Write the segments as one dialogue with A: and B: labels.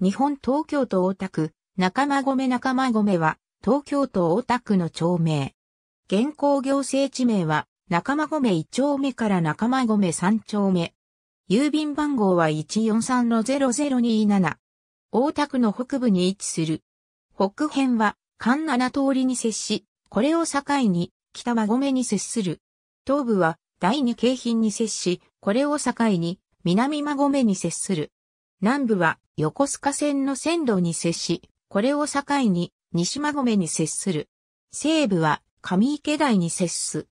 A: 日本東京都大田区、仲間込仲間込は、東京都大
B: 田区の町名。現行行政地名は、仲間込1丁目から仲間込3丁目。郵便番号は143-0027。大田区の北部に位置する。北辺は、関7通りに接し、これを境に、北馬込に接する。東部は、第二京浜に接し、これを境に、南馬込に接する。南部は横須賀線の線路に接し、これを境に西馬込に接する。西部は上池台に接す。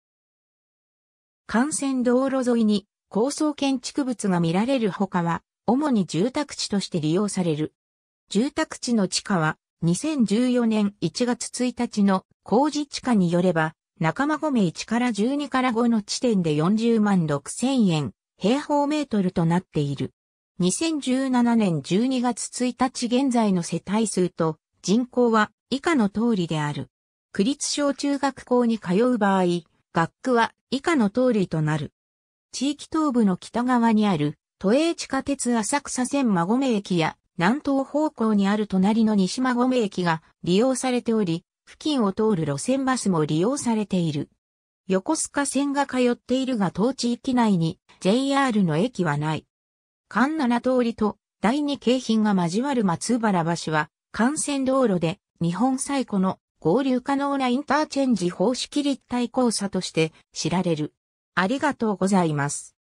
B: 幹線道路沿いに高層建築物が見られるほかは、主に住宅地として利用される。住宅地の地価は、2014年1月1日の工事地価によれば、中間込1から12から5の地点で40万6千円、平方メートルとなっている。2017年12月1日現在の世帯数と人口は以下の通りである。区立小中学校に通う場合、学区は以下の通りとなる。地域東部の北側にある都営地下鉄浅草線馬込駅や南東方向にある隣の西馬込駅が利用されており、付近を通る路線バスも利用されている。横須賀線が通っているが当地域内に JR の駅はない。関七通りと第二京浜が交わる松原橋は、幹線道路で日本最古の合流可能
A: なインターチェンジ方式立体交差として知られる。ありがとうございます。